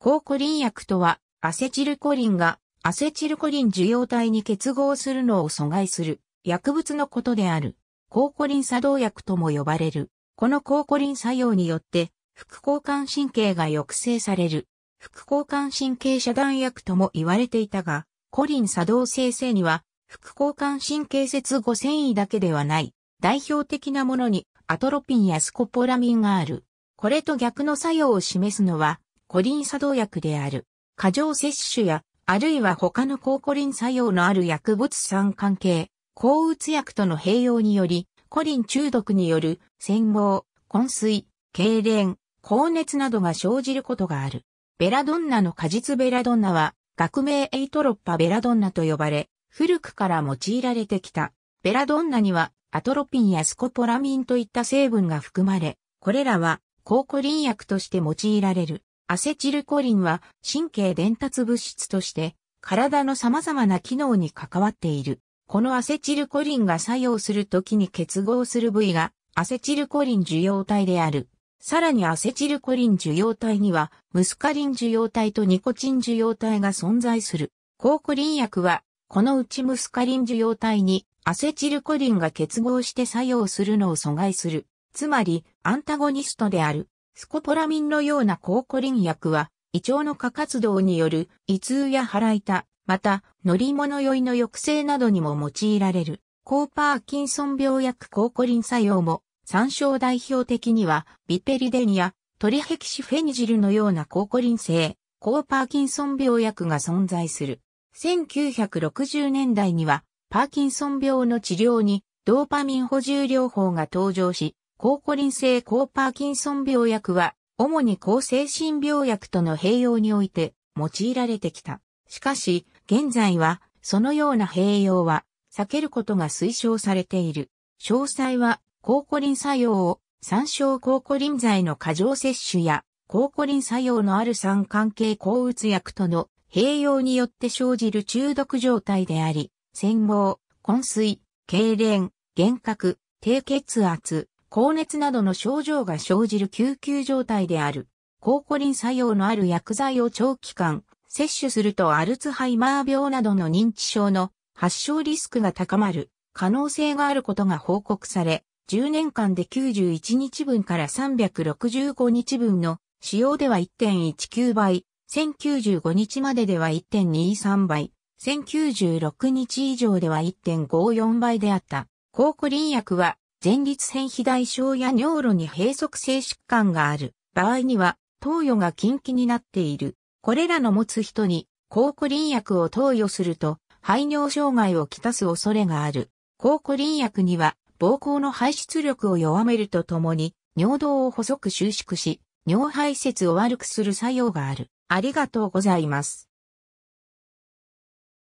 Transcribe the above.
抗コリン薬とは、アセチルコリンが、アセチルコリン受容体に結合するのを阻害する、薬物のことである。抗コリン作動薬とも呼ばれる。この抗コリン作用によって、副交感神経が抑制される。副交感神経遮断薬とも言われていたが、コリン作動生成には、副交感神経節後繊維だけではない、代表的なものにアトロピンやスコポラミンがある。これと逆の作用を示すのは、コリン作動薬である。過剰摂取や、あるいは他の抗コリン作用のある薬物酸関係、抗うつ薬との併用により、コリン中毒による、洗毛、昏睡、痙攣、高熱などが生じることがある。ベラドンナの果実ベラドンナは、学名エイトロッパベラドンナと呼ばれ、古くから用いられてきた。ベラドンナには、アトロピンやスコポラミンといった成分が含まれ、これらは、抗コリン薬として用いられる。アセチルコリンは神経伝達物質として体の様々な機能に関わっている。このアセチルコリンが作用するときに結合する部位がアセチルコリン受容体である。さらにアセチルコリン受容体にはムスカリン受容体とニコチン受容体が存在する。抗コリン薬はこのうちムスカリン受容体にアセチルコリンが結合して作用するのを阻害する。つまりアンタゴニストである。スコポラミンのような抗コリン薬は、胃腸の過活動による胃痛や腹痛、また乗り物酔いの抑制などにも用いられる。ーパーキンソン病薬抗コリン作用も、参照代表的には、ビペリデンやトリヘキシフェニジルのような抗コリン性、ーパーキンソン病薬が存在する。1960年代には、パーキンソン病の治療に、ドーパミン補充療法が登場し、高コリン性高パーキンソン病薬は、主に抗精神病薬との併用において用いられてきた。しかし、現在は、そのような併用は、避けることが推奨されている。詳細は、高コリン作用を、参照高コリン剤の過剰摂取や、高コリン作用のある酸関係抗うつ薬との併用によって生じる中毒状態であり、戦毛、昏睡、痙攣、幻覚、低血圧、高熱などの症状が生じる救急状態である。抗コリン作用のある薬剤を長期間摂取するとアルツハイマー病などの認知症の発症リスクが高まる可能性があることが報告され、10年間で91日分から365日分の使用では1.19倍、1095日まででは1.23倍、1096日以上では1.54倍であった。抗コリン薬は前立腺肥大症や尿路に閉塞性疾患がある場合には、投与が禁忌になっている。これらの持つ人に、抗コリン薬を投与すると、排尿障害をきたす恐れがある。抗コリン薬には、膀胱の排出力を弱めるとともに、尿道を細く収縮し、尿排泄を悪くする作用がある。ありがとうございます。